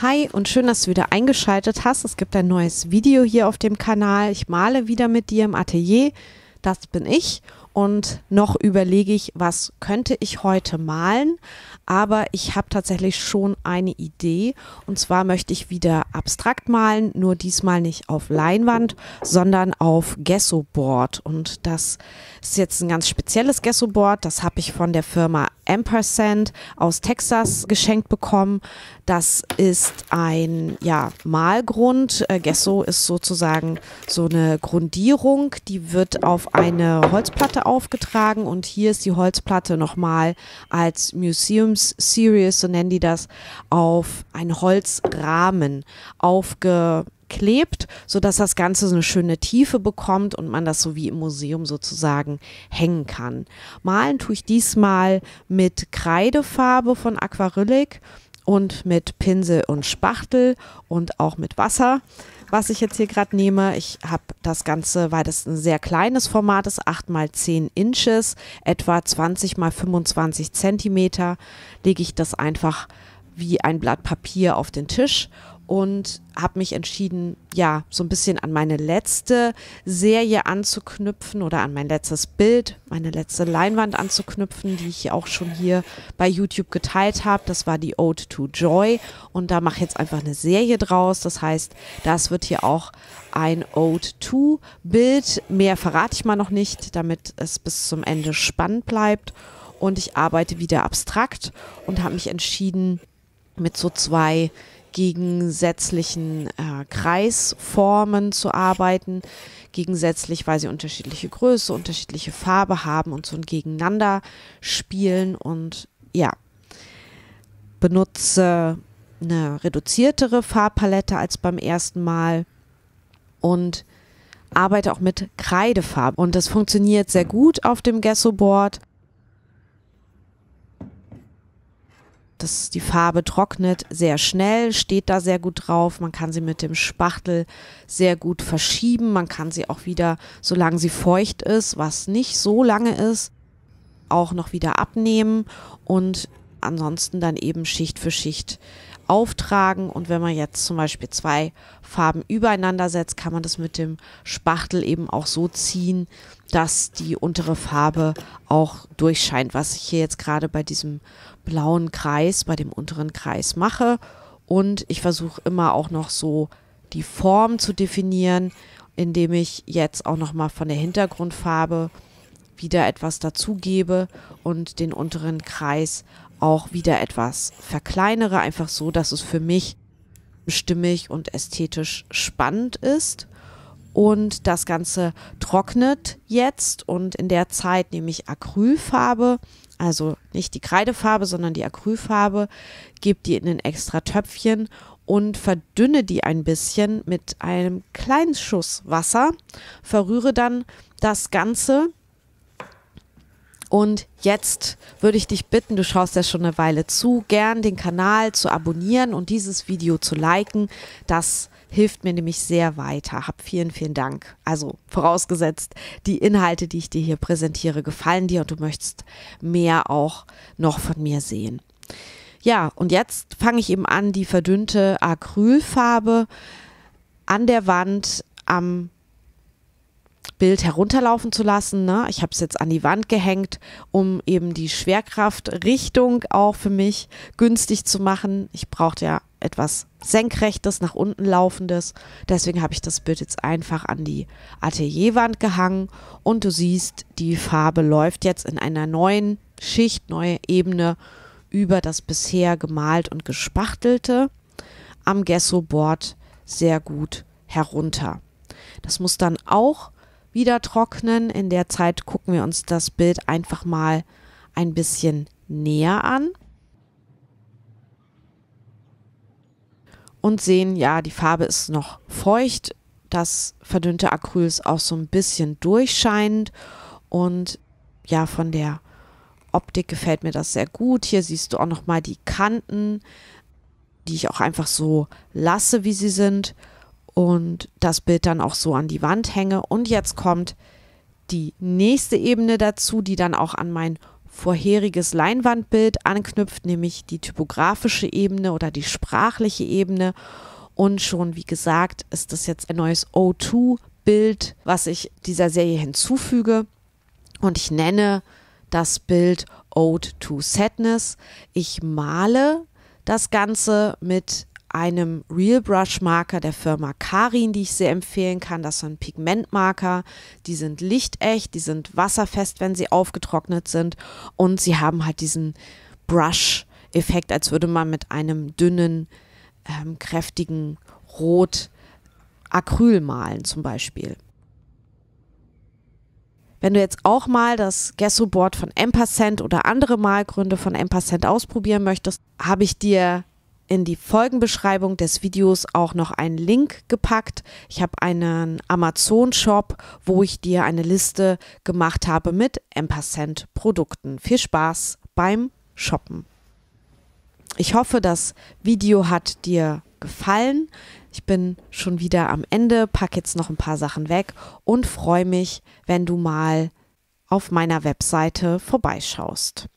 Hi und schön, dass du wieder eingeschaltet hast. Es gibt ein neues Video hier auf dem Kanal. Ich male wieder mit dir im Atelier. Das bin ich und noch überlege ich, was könnte ich heute malen. Aber ich habe tatsächlich schon eine Idee. Und zwar möchte ich wieder abstrakt malen, nur diesmal nicht auf Leinwand, sondern auf Gesso-Board. Und das ist jetzt ein ganz spezielles Gesso-Board. Das habe ich von der Firma Ampersand aus Texas geschenkt bekommen. Das ist ein ja, Malgrund. Äh, Gesso ist sozusagen so eine Grundierung, die wird auf eine Holzplatte aufgetragen und hier ist die Holzplatte nochmal als Museums Series, so nennen die das, auf einen Holzrahmen aufgeklebt, sodass das Ganze so eine schöne Tiefe bekommt und man das so wie im Museum sozusagen hängen kann. Malen tue ich diesmal mit Kreidefarbe von Aquarylic und mit Pinsel und Spachtel und auch mit Wasser was ich jetzt hier gerade nehme. Ich habe das Ganze, weil das ein sehr kleines Format ist, 8 mal 10 Inches, etwa 20 mal 25 Zentimeter, lege ich das einfach wie ein Blatt Papier auf den Tisch und habe mich entschieden, ja, so ein bisschen an meine letzte Serie anzuknüpfen oder an mein letztes Bild, meine letzte Leinwand anzuknüpfen, die ich auch schon hier bei YouTube geteilt habe. Das war die Ode to Joy und da mache ich jetzt einfach eine Serie draus. Das heißt, das wird hier auch ein Ode to Bild. Mehr verrate ich mal noch nicht, damit es bis zum Ende spannend bleibt. Und ich arbeite wieder abstrakt und habe mich entschieden, mit so zwei gegensätzlichen äh, Kreisformen zu arbeiten. Gegensätzlich, weil sie unterschiedliche Größe, unterschiedliche Farbe haben und so ein Gegeneinander spielen. Und ja, benutze eine reduziertere Farbpalette als beim ersten Mal und arbeite auch mit Kreidefarbe Und das funktioniert sehr gut auf dem Gesso-Board. das, die Farbe trocknet sehr schnell, steht da sehr gut drauf. Man kann sie mit dem Spachtel sehr gut verschieben. Man kann sie auch wieder, solange sie feucht ist, was nicht so lange ist, auch noch wieder abnehmen und ansonsten dann eben Schicht für Schicht auftragen und wenn man jetzt zum Beispiel zwei Farben übereinander setzt, kann man das mit dem Spachtel eben auch so ziehen, dass die untere Farbe auch durchscheint, was ich hier jetzt gerade bei diesem blauen Kreis, bei dem unteren Kreis mache. Und ich versuche immer auch noch so die Form zu definieren, indem ich jetzt auch noch mal von der Hintergrundfarbe wieder etwas dazugebe und den unteren Kreis auch wieder etwas verkleinere, einfach so, dass es für mich stimmig und ästhetisch spannend ist. Und das Ganze trocknet jetzt und in der Zeit nehme ich Acrylfarbe, also nicht die Kreidefarbe, sondern die Acrylfarbe, gebe die in ein extra Töpfchen und verdünne die ein bisschen mit einem kleinen Schuss Wasser, verrühre dann das Ganze und jetzt würde ich dich bitten, du schaust ja schon eine Weile zu, gern den Kanal zu abonnieren und dieses Video zu liken. Das hilft mir nämlich sehr weiter. Hab vielen, vielen Dank. Also vorausgesetzt, die Inhalte, die ich dir hier präsentiere, gefallen dir und du möchtest mehr auch noch von mir sehen. Ja, und jetzt fange ich eben an, die verdünnte Acrylfarbe an der Wand am Bild herunterlaufen zu lassen. Ne? Ich habe es jetzt an die Wand gehängt, um eben die Schwerkraftrichtung auch für mich günstig zu machen. Ich brauchte ja etwas senkrechtes, nach unten laufendes. Deswegen habe ich das Bild jetzt einfach an die Atelierwand gehangen und du siehst, die Farbe läuft jetzt in einer neuen Schicht, neue Ebene über das bisher gemalt und gespachtelte am Gesso-Board sehr gut herunter. Das muss dann auch wieder trocknen. In der Zeit gucken wir uns das Bild einfach mal ein bisschen näher an. Und sehen, ja, die Farbe ist noch feucht. Das verdünnte Acryl ist auch so ein bisschen durchscheinend. Und ja, von der Optik gefällt mir das sehr gut. Hier siehst du auch nochmal die Kanten, die ich auch einfach so lasse, wie sie sind und das Bild dann auch so an die Wand hänge. Und jetzt kommt die nächste Ebene dazu, die dann auch an mein vorheriges Leinwandbild anknüpft, nämlich die typografische Ebene oder die sprachliche Ebene. Und schon, wie gesagt, ist das jetzt ein neues O2-Bild, was ich dieser Serie hinzufüge. Und ich nenne das Bild Ode to Sadness. Ich male das Ganze mit einem Real Brush Marker der Firma Karin, die ich sehr empfehlen kann. Das sind Pigmentmarker, die sind lichtecht, die sind wasserfest, wenn sie aufgetrocknet sind und sie haben halt diesen Brush-Effekt, als würde man mit einem dünnen, ähm, kräftigen Rot Acryl malen zum Beispiel. Wenn du jetzt auch mal das Gesso Board von Ampersand oder andere Malgründe von Ampersand ausprobieren möchtest, habe ich dir in die Folgenbeschreibung des Videos auch noch einen Link gepackt. Ich habe einen Amazon-Shop, wo ich dir eine Liste gemacht habe mit Ampersand-Produkten. Viel Spaß beim Shoppen. Ich hoffe, das Video hat dir gefallen. Ich bin schon wieder am Ende, packe jetzt noch ein paar Sachen weg und freue mich, wenn du mal auf meiner Webseite vorbeischaust.